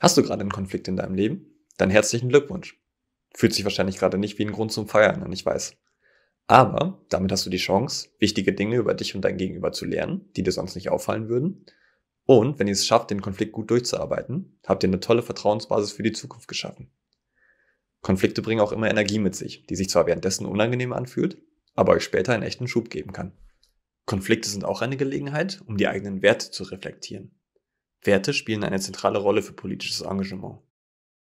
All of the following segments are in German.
Hast du gerade einen Konflikt in deinem Leben? Dann herzlichen Glückwunsch. Fühlt sich wahrscheinlich gerade nicht wie ein Grund zum Feiern an, ich weiß. Aber damit hast du die Chance, wichtige Dinge über dich und dein Gegenüber zu lernen, die dir sonst nicht auffallen würden. Und wenn ihr es schafft, den Konflikt gut durchzuarbeiten, habt ihr eine tolle Vertrauensbasis für die Zukunft geschaffen. Konflikte bringen auch immer Energie mit sich, die sich zwar währenddessen unangenehm anfühlt, aber euch später einen echten Schub geben kann. Konflikte sind auch eine Gelegenheit, um die eigenen Werte zu reflektieren. Werte spielen eine zentrale Rolle für politisches Engagement.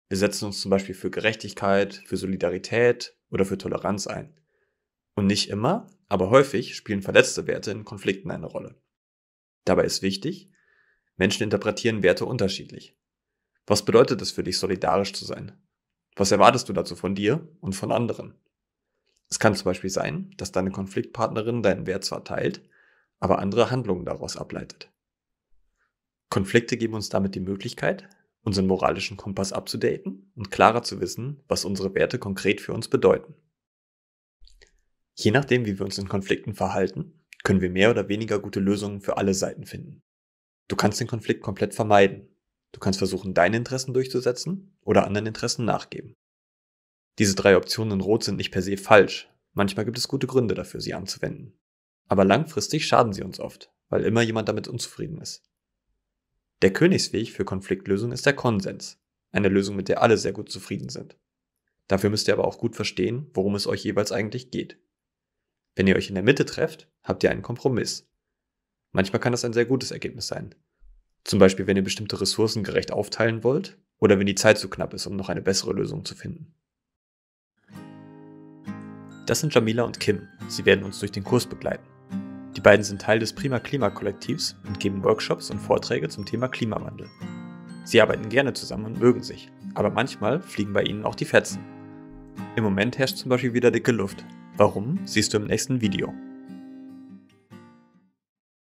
Wir setzen uns zum Beispiel für Gerechtigkeit, für Solidarität oder für Toleranz ein. Und nicht immer, aber häufig spielen verletzte Werte in Konflikten eine Rolle. Dabei ist wichtig, Menschen interpretieren Werte unterschiedlich. Was bedeutet es für dich, solidarisch zu sein? Was erwartest du dazu von dir und von anderen? Es kann zum Beispiel sein, dass deine Konfliktpartnerin deinen Wert zwar teilt, aber andere Handlungen daraus ableitet. Konflikte geben uns damit die Möglichkeit, unseren moralischen Kompass abzudaten und klarer zu wissen, was unsere Werte konkret für uns bedeuten. Je nachdem, wie wir uns in Konflikten verhalten, können wir mehr oder weniger gute Lösungen für alle Seiten finden. Du kannst den Konflikt komplett vermeiden. Du kannst versuchen, deine Interessen durchzusetzen oder anderen Interessen nachgeben. Diese drei Optionen in Rot sind nicht per se falsch. Manchmal gibt es gute Gründe dafür, sie anzuwenden. Aber langfristig schaden sie uns oft, weil immer jemand damit unzufrieden ist. Der Königsweg für Konfliktlösung ist der Konsens, eine Lösung, mit der alle sehr gut zufrieden sind. Dafür müsst ihr aber auch gut verstehen, worum es euch jeweils eigentlich geht. Wenn ihr euch in der Mitte trefft, habt ihr einen Kompromiss. Manchmal kann das ein sehr gutes Ergebnis sein. Zum Beispiel, wenn ihr bestimmte Ressourcen gerecht aufteilen wollt oder wenn die Zeit zu knapp ist, um noch eine bessere Lösung zu finden. Das sind Jamila und Kim. Sie werden uns durch den Kurs begleiten beiden sind Teil des Prima Klima Kollektivs und geben Workshops und Vorträge zum Thema Klimawandel. Sie arbeiten gerne zusammen und mögen sich, aber manchmal fliegen bei ihnen auch die Fetzen. Im Moment herrscht zum Beispiel wieder dicke Luft. Warum, siehst du im nächsten Video.